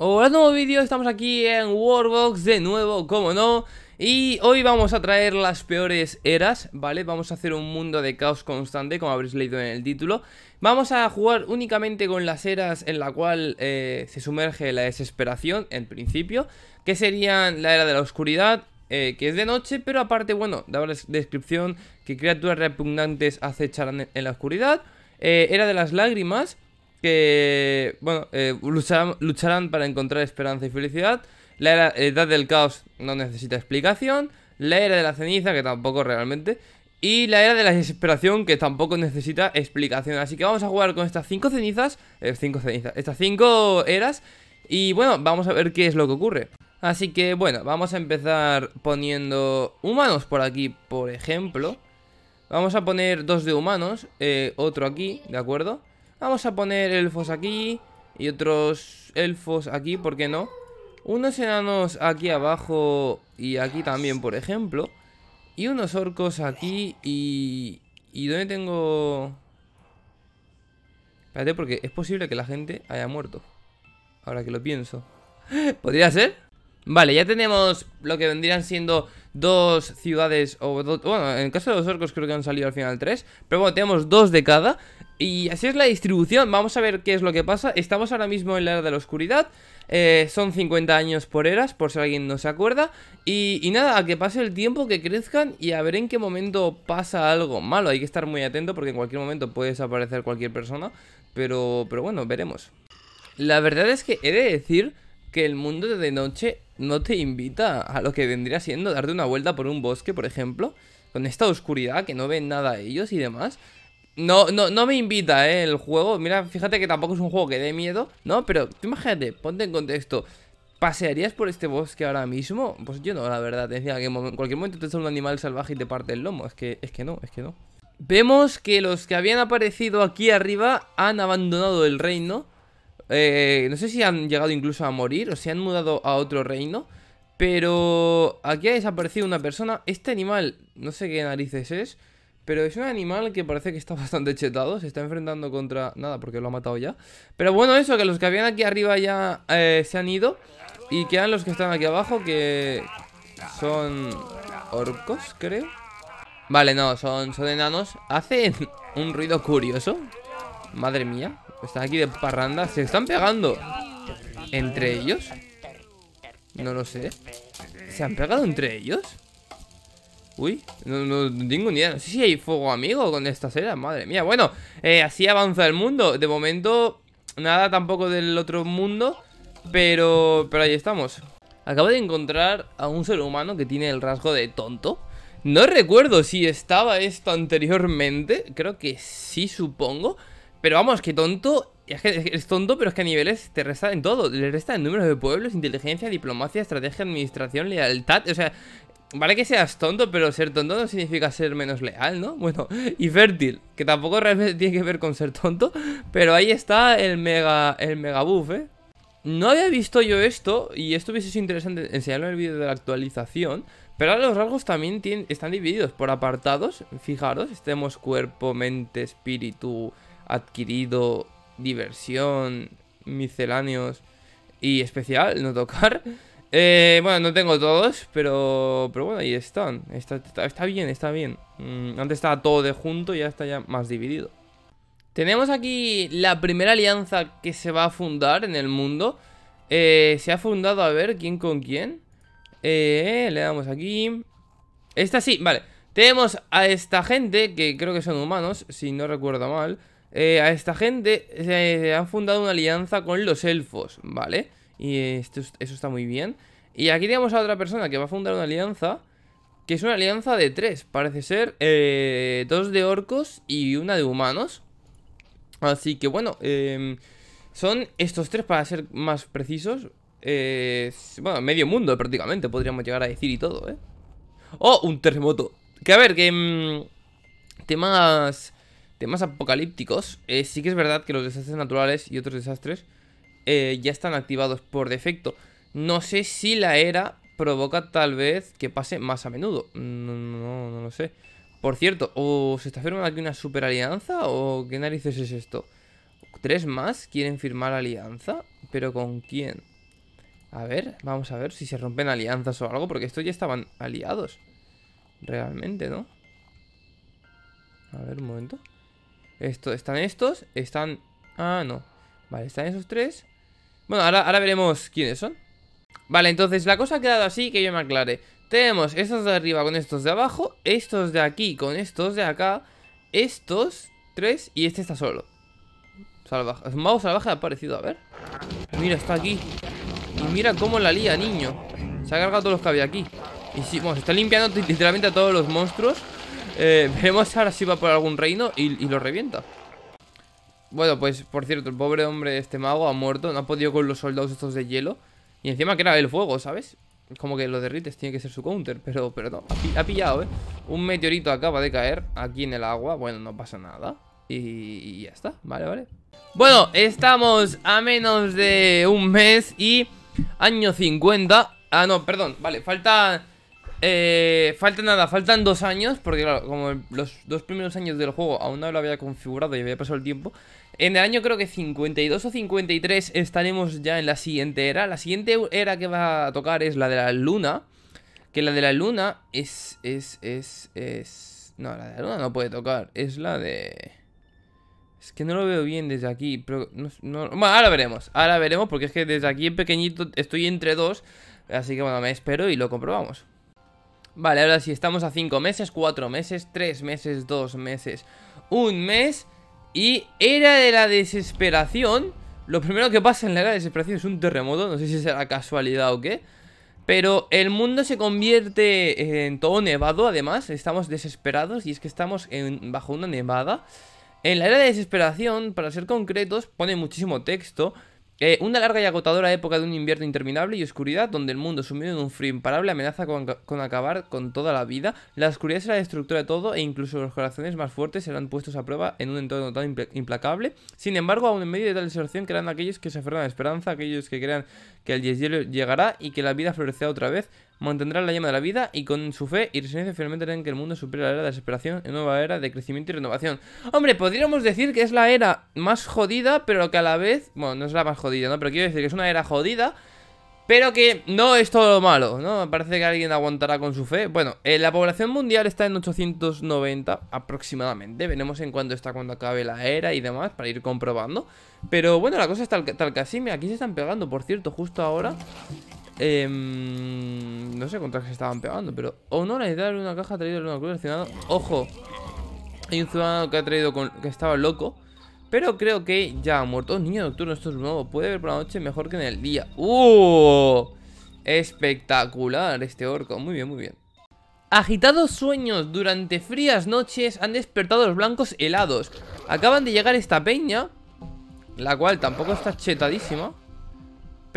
Hola, nuevo vídeo, estamos aquí en Warbox de nuevo, como no Y hoy vamos a traer las peores eras, ¿vale? Vamos a hacer un mundo de caos constante, como habréis leído en el título Vamos a jugar únicamente con las eras en la cual eh, se sumerge la desesperación, en principio Que serían la era de la oscuridad, eh, que es de noche, pero aparte, bueno, daba la descripción que criaturas repugnantes acecharán en la oscuridad eh, Era de las lágrimas que, bueno, eh, lucharán, para encontrar esperanza y felicidad. La era, eh, edad del caos no necesita explicación. La era de la ceniza, que tampoco realmente. Y la era de la desesperación, que tampoco necesita explicación. Así que vamos a jugar con estas cinco cenizas. Eh, cinco cenizas. Estas cinco eras. Y bueno, vamos a ver qué es lo que ocurre. Así que bueno, vamos a empezar poniendo humanos por aquí, por ejemplo. Vamos a poner dos de humanos, otro aquí, ¿de acuerdo? Vamos a poner elfos aquí y otros elfos aquí, ¿por qué no? Unos enanos aquí abajo y aquí también, por ejemplo. Y unos orcos aquí y... ¿Y dónde tengo...? Espérate, porque es posible que la gente haya muerto. Ahora que lo pienso. ¿Podría ser? Vale, ya tenemos lo que vendrían siendo dos ciudades, o bueno, en el caso de los orcos creo que han salido al final tres, pero bueno, tenemos dos de cada. Y así es la distribución, vamos a ver qué es lo que pasa. Estamos ahora mismo en la era de la oscuridad, eh, son 50 años por eras, por si alguien no se acuerda. Y, nada, a que pase el tiempo, que crezcan y a ver en qué momento pasa algo malo. Hay que estar muy atento porque en cualquier momento puede desaparecer cualquier persona, pero, pero bueno, veremos. La verdad es que he de decir que el mundo de noche no te invita a lo que vendría siendo darte una vuelta por un bosque, por ejemplo, con esta oscuridad que no ven nada ellos y demás. No, no, no me invita, ¿eh? El juego, mira, fíjate que tampoco es un juego que dé miedo, ¿no? Pero tú imagínate, ponte en contexto. ¿Pasearías por este bosque ahora mismo? Pues yo no, la verdad. Decía que en cualquier momento te sale un animal salvaje y te parte el lomo. Es que, es que no, es que no. Vemos que los que habían aparecido aquí arriba han abandonado el reino eh, no sé si han llegado incluso a morir o si han mudado a otro reino. Pero aquí ha desaparecido una persona. Este animal, no sé qué narices es. Pero es un animal que parece que está bastante chetado. Se está enfrentando contra... Nada, porque lo ha matado ya. Pero bueno, eso, que los que habían aquí arriba ya eh, se han ido. Y quedan los que están aquí abajo, que son orcos, creo. Vale, no, son, son enanos. Hacen un ruido curioso. Madre mía. Están aquí de parranda. ¿Se están pegando entre ellos? No lo sé. ¿Se han pegado entre ellos? Uy, no, tengo ni idea. No sé si hay fuego amigo con estas eras, madre mía. Bueno, eh, así avanza el mundo. De momento, nada tampoco del otro mundo, pero, pero ahí estamos. Acabo de encontrar a un ser humano que tiene el rasgo de tonto. No recuerdo si estaba esto anteriormente, creo que sí, supongo. Pero vamos, que tonto. Es tonto, pero es que a niveles te resta en todo. Le resta en números de pueblos, inteligencia, diplomacia, estrategia, administración, lealtad. O sea, Vale que seas tonto, pero ser tonto no significa ser menos leal, ¿no? Bueno, y fértil, que tampoco realmente tiene que ver con ser tonto, pero ahí está el mega, el mega buff, ¿eh? No había visto yo esto, y esto hubiese sido interesante enseñarlo en el vídeo de la actualización, pero ahora los rasgos también están divididos por apartados, fijaros, tenemos cuerpo, mente, espíritu, adquirido diversión, misceláneos y especial, no tocar. Eh, bueno, no tengo todos, pero, pero bueno, ahí están. Está, bien, está bien. Mm, antes estaba todo de junto y ya está ya más dividido. Tenemos aquí la primera alianza que se va a fundar en el mundo. Eh, se ha fundado, a ver, quién con quién. Eh, le damos aquí. Esta sí, vale. Tenemos a esta gente, que creo que son humanos, si no recuerdo mal. Eh, a esta gente se han fundado una alianza con los elfos, ¿vale? Y esto, eso está muy bien. Y aquí tenemos a otra persona que va a fundar una alianza, que es una alianza de tres, parece ser, eh, dos de orcos y una de humanos. Así que bueno, em, son estos tres para ser más precisos. Eh, bueno, medio mundo prácticamente podríamos llegar a decir y todo, ¿eh? ¡Oh! Un terremoto. Que a ver, que... Em, temas temas apocalípticos, eh, sí que es verdad que los desastres naturales y otros desastres eh, ya están activados por defecto. No sé si la era provoca tal vez que pase más a menudo. Mm, no, no, lo sé. Por cierto, ¿o se está firmando aquí una super alianza? ¿O qué narices es esto? ¿Tres más quieren firmar alianza? ¿Pero con quién? A ver, vamos a ver si se rompen alianzas o algo, porque estos ya estaban aliados. Realmente, ¿no? A ver, un momento. Esto, están estos, están... Ah, no. Vale, están esos tres. Bueno, ahora, ahora veremos quiénes son. Vale, entonces la cosa ha quedado así que yo me aclare. Tenemos estos de arriba con estos de abajo, estos de aquí con estos de acá, estos tres y este está solo. Salvaje. Mago salvaje ha aparecido, a ver. Mira, está aquí. Y mira cómo la lía, niño. Se ha cargado todos los que había aquí. Y si, bueno, se está limpiando literalmente a todos los monstruos. Eh, vemos ahora si va por algún reino y, lo revienta. Bueno, pues por cierto, el pobre hombre, este mago, ha muerto. No ha podido con los soldados estos de hielo. Y encima que era el fuego, ¿sabes? Como que lo derrites, tiene que ser su counter. Pero, pero no, ha pillado, ¿eh? Un meteorito acaba de caer aquí en el agua. Bueno, no pasa nada. Y, y ya está, vale, vale. Bueno, estamos a menos de un mes y año 50. Ah, no, perdón, vale, falta eh, falta nada, faltan dos años, porque claro, como los dos primeros años del juego aún no lo había configurado y había pasado el tiempo. En el año creo que 52 o 53 estaremos ya en la siguiente era. La siguiente era que va a tocar es la de la luna. Que la de la luna es, es, es, es... No, la de la luna no puede tocar, es la de... Es que no lo veo bien desde aquí, pero... Bueno, ahora veremos, ahora veremos, porque es que desde aquí en pequeñito estoy entre dos. Así que bueno, me espero y lo comprobamos. Vale, ahora sí, estamos a 5 meses, 4 meses, 3 meses, 2 meses, 1 mes Y era de la desesperación Lo primero que pasa en la era de desesperación es un terremoto, no sé si será casualidad o qué pero el mundo se convierte en todo nevado, además, estamos desesperados y es que estamos bajo una nevada. En la era de desesperación, para ser concretos, pone muchísimo texto eh, una larga y agotadora época de un invierno interminable y oscuridad, donde el mundo sumido en un frío imparable amenaza con, acabar con toda la vida. La oscuridad será destructora de todo e incluso los corazones más fuertes serán puestos a prueba en un entorno tan implacable. Sin embargo, aún en medio de tal que quedan aquellos que se aferran a la esperanza, aquellos que crean que el deshielo llegará y que la vida florecerá otra vez. Mantendrá la llama de la vida y con su fe y resiliencia finalmente harán que el mundo supere la era de desesperación en nueva era de crecimiento y renovación. Hombre, podríamos decir que es la era más jodida, pero que a la vez, bueno, no es la más jodida, ¿no? Pero quiero decir que es una era jodida, pero que no es todo lo malo, ¿no? Parece que alguien aguantará con su fe. Bueno, eh, la población mundial está en 890 aproximadamente. Veremos en cuándo está cuando acabe la era y demás para ir comprobando. Pero bueno, la cosa está tal que así. Aquí se están pegando, por cierto, justo ahora. Em, no sé contra qué se estaban pegando, pero... O no, la de una caja ha traído una cruz ciudadano ¡Ojo! Hay un ciudadano que ha traído que estaba loco. Pero creo que ya ha muerto. niño nocturno, esto es nuevo. Puede ver por la noche mejor que en el día. ¡Uh! Espectacular este orco. Muy bien, muy bien. Agitados sueños durante frías noches han despertado los blancos helados. Acaban de llegar esta peña, la cual tampoco está chetadísima.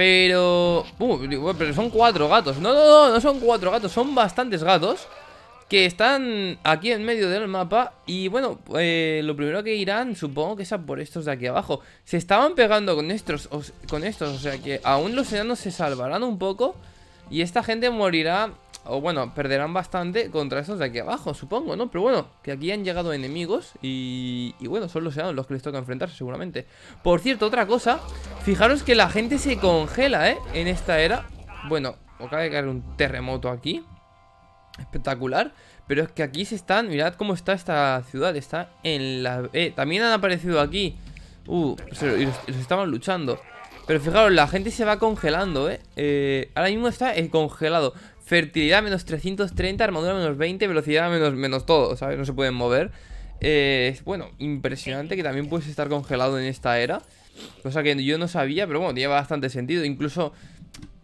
Pero... Uh, pero son cuatro gatos No, no, no, no son cuatro gatos Son bastantes gatos que están aquí en medio del mapa y bueno, eh, lo primero que irán supongo que es por estos de aquí abajo. Se estaban pegando con estos, con estos, o sea que aún los enanos se salvarán un poco y esta gente morirá o bueno, perderán bastante contra esos de aquí abajo, supongo, ¿no? Pero bueno, que aquí han llegado enemigos y, bueno, solo los que les toca enfrentarse seguramente. Por cierto, otra cosa, fijaros que la gente se congela, ¿eh? En esta era. Bueno, acaba de caer un terremoto aquí. Espectacular. Pero es que aquí se están, mirad cómo está esta ciudad, está en la... Eh, también han aparecido aquí. Uh, y los, estaban luchando. Pero fijaros, la gente se va congelando, ¿eh? eh ahora mismo está congelado. Fertilidad menos 330, armadura menos 20, velocidad menos, todo, ¿sabes? No se pueden mover. Eh, bueno, impresionante que también puedes estar congelado en esta era. Cosa que yo no sabía, pero bueno, tiene bastante sentido. Incluso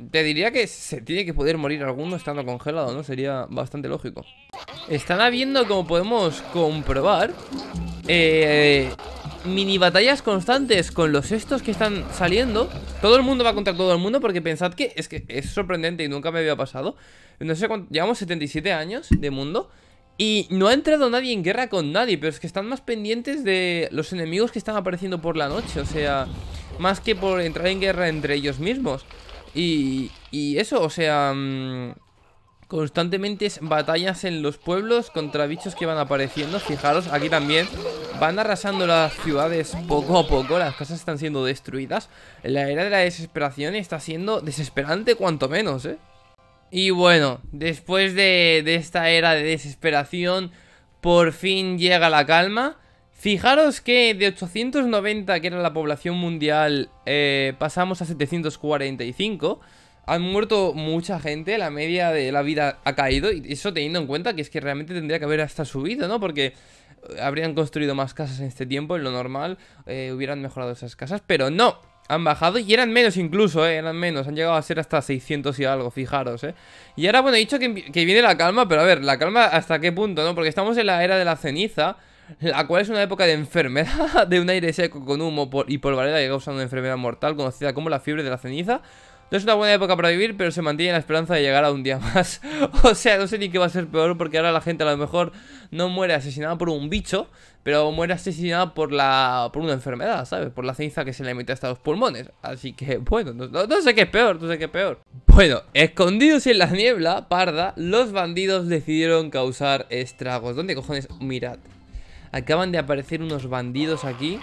te diría que se tiene que poder morir alguno estando congelado, ¿no? Sería bastante lógico. Están habiendo, como podemos comprobar, eh, mini batallas constantes con los estos que están saliendo. Todo el mundo va contra todo el mundo porque pensad que es que es sorprendente y nunca me había pasado. No sé cuánto, llevamos 77 años de mundo y no ha entrado nadie en guerra con nadie, pero es que están más pendientes de los enemigos que están apareciendo por la noche, o sea, más que por entrar en guerra entre ellos mismos. Y, y eso, o sea, mm, Constantemente es batallas en los pueblos contra bichos que van apareciendo. Fijaros, aquí también van arrasando las ciudades poco a poco. Las casas están siendo destruidas. La era de la desesperación está siendo desesperante cuanto menos, ¿eh? Y bueno, después de, esta era de desesperación, por fin llega la calma. Fijaros que de 890, que era la población mundial, eh, pasamos a 745 han muerto mucha gente, la media de la vida ha caído, y eso teniendo en cuenta que es que realmente tendría que haber hasta subido, ¿no? Porque eh, habrían construido más casas en este tiempo, en lo normal, eh, hubieran mejorado esas casas, pero no, han bajado y eran menos incluso, ¿eh? Eran menos, han llegado a ser hasta 600 y algo, fijaros, ¿eh? Y ahora, bueno, he dicho que, que viene la calma, pero a ver, la calma hasta qué punto, ¿no? Porque estamos en la era de la ceniza, la cual es una época de enfermedad, de un aire seco con humo y polvareda que causa una enfermedad mortal conocida como la fiebre de la ceniza, no es una buena época para vivir, pero se mantiene la esperanza de llegar a un día más. o sea, no sé ni qué va a ser peor, porque ahora la gente a lo mejor no muere asesinada por un bicho, pero muere asesinada por la por una enfermedad, ¿sabes? Por la ceniza que se le mete hasta los pulmones. Así que, bueno, no, sé qué es peor, no sé qué es peor. Bueno, escondidos en la niebla parda, los bandidos decidieron causar estragos. ¿Dónde cojones? Mirad. Acaban de aparecer unos bandidos aquí.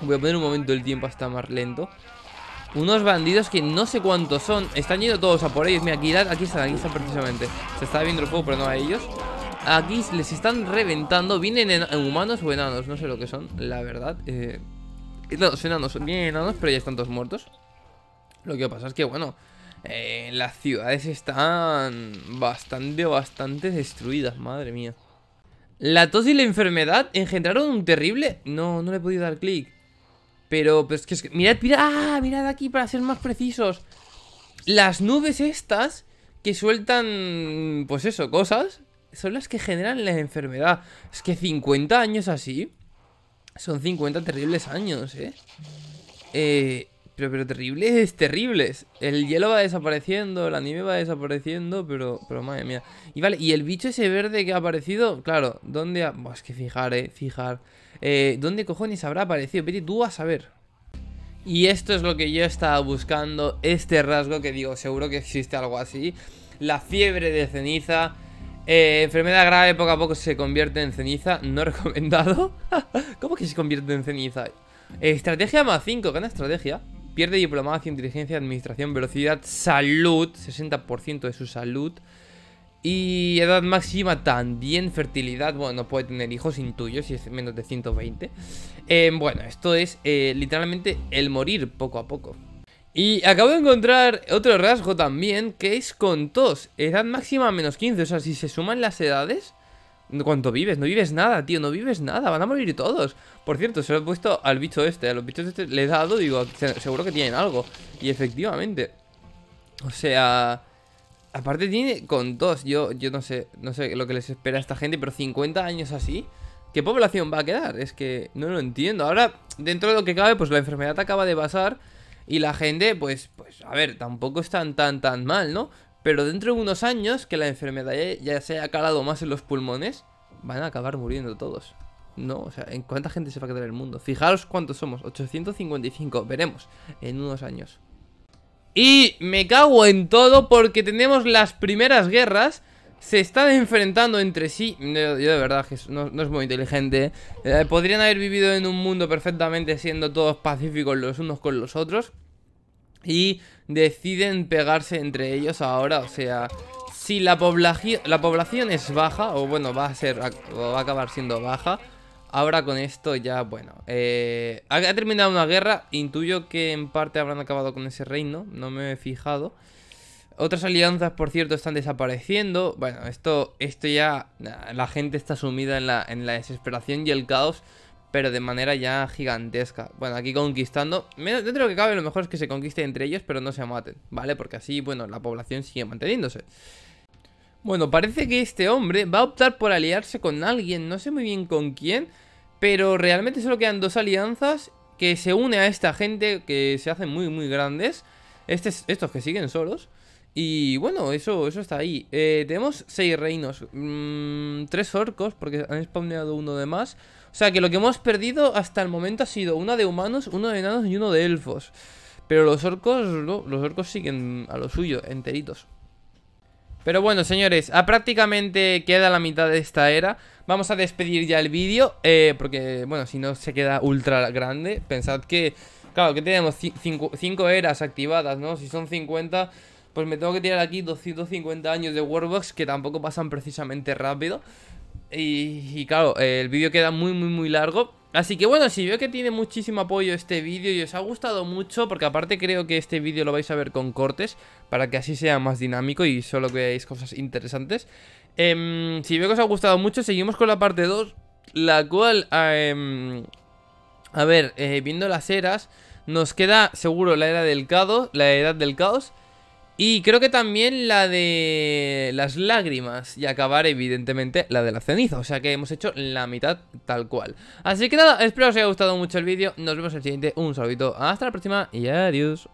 Voy a poner un momento el tiempo hasta más lento. Unos bandidos que no sé cuántos son Están yendo todos a por ellos Mira, aquí, aquí están, aquí están precisamente Se está viendo el fuego, pero no a ellos Aquí les están reventando Vienen en, humanos o enanos No sé lo que son, la verdad eh, No, son enanos, vienen enanos Pero ya están todos muertos Lo que pasa es que, bueno eh, Las ciudades están bastante, bastante destruidas Madre mía La tos y la enfermedad engendraron un terrible... No, no le he podido dar clic pero, pero pues, es que, es mirad, mirad, ah, mirad aquí para ser más precisos. Las nubes estas que sueltan, pues eso, cosas, son las que generan la enfermedad. Es que 50 años así son 50 terribles años, ¿eh? Eh, pero, pero terribles, terribles. El hielo va desapareciendo, la nieve va desapareciendo, pero, pero madre mía. Y vale, y el bicho ese verde que ha aparecido, claro, ¿dónde ha...? es que fijar, eh, fijar. Eh, ¿Dónde cojones habrá aparecido? Vete tú vas a saber. Y esto es lo que yo estaba buscando, este rasgo que digo, seguro que existe algo así. La fiebre de ceniza. Eh, enfermedad grave poco a poco se convierte en ceniza, no recomendado. ¿Cómo que se convierte en ceniza? estrategia más 5, gana estrategia. Pierde diplomacia, inteligencia, administración, velocidad, salud, 60% de su salud. Y edad máxima también, fertilidad, bueno, no puede tener hijos, sin intuyo, si es menos de 120. Em, bueno, esto es eh, literalmente el morir poco a poco. Y acabo de encontrar otro rasgo también, que es con tos. Edad máxima menos 15, o sea, si se suman las edades... ¿Cuánto vives? No vives nada, tío, no vives nada, van a morir todos. Por cierto, se lo he puesto al bicho este, a los bichos este le he dado, digo, seguro que tienen algo. Y efectivamente. O sea... Aparte tiene con dos, yo, yo no sé, no sé lo que les espera a esta gente, pero 50 años así, ¿qué población va a quedar? Es que no lo entiendo. Ahora, dentro de lo que cabe, pues la enfermedad acaba de pasar y la gente, pues, pues, a ver, tampoco están tan tan mal, ¿no? Pero dentro de unos años, que la enfermedad ya, se haya calado más en los pulmones, van a acabar muriendo todos. No, o sea, ¿en cuánta gente se va a quedar el mundo? Fijaros cuántos somos, 855, veremos en unos años. Y me cago en todo porque tenemos las primeras guerras se están enfrentando entre sí. Yo, de verdad que no, es muy inteligente. Eh, podrían haber vivido en un mundo perfectamente siendo todos pacíficos los unos con los otros. Y deciden pegarse entre ellos ahora. O sea, si la, la población es baja, o bueno, va a ser, va a acabar siendo baja. Ahora con esto ya, bueno, eh, ha, terminado una guerra, intuyo que en parte habrán acabado con ese reino, no me he fijado. Otras alianzas, por cierto, están desapareciendo. Bueno, esto, esto ya, la gente está sumida en la, en la desesperación y el caos, pero de manera ya gigantesca. Bueno, aquí conquistando, dentro de lo que cabe, lo mejor es que se conquiste entre ellos, pero no se maten, ¿vale? Porque así, bueno, la población sigue manteniéndose. Bueno, parece que este hombre va a optar por aliarse con alguien, no sé muy bien con quién, pero realmente solo quedan dos alianzas que se une a esta gente que se hacen muy, muy grandes. Este estos que siguen solos. Y bueno, eso, eso está ahí. Eh, tenemos seis reinos. Mm, tres orcos, porque han spawneado uno de más. O sea que lo que hemos perdido hasta el momento ha sido una de humanos, uno de enanos y uno de elfos. Pero los orcos, los orcos siguen a lo suyo, enteritos. Pero bueno, señores, a ah, prácticamente queda la mitad de esta era. Vamos a despedir ya el vídeo, eh, porque, bueno, si no se queda ultra grande. Pensad que, claro, que tenemos 5 eras activadas, ¿no? Si son 50, pues me tengo que tirar aquí 250 años de Warbox, que tampoco pasan precisamente rápido. Y, claro, eh, el vídeo queda muy, muy, muy largo. Así que bueno, si veo que tiene muchísimo apoyo este vídeo y os ha gustado mucho, porque aparte creo que este vídeo lo vais a ver con cortes, para que así sea más dinámico y solo veáis cosas interesantes. Em, si veo que os ha gustado mucho, seguimos con la parte 2, la cual, em, a ver, eh, viendo las eras, nos queda seguro la era del caos, la edad del caos, y creo que también la de las lágrimas y acabar evidentemente la de la ceniza, o sea que hemos hecho la mitad tal cual. Así que nada, espero os haya gustado mucho el vídeo, nos vemos en el siguiente, un saludito, hasta la próxima y adiós.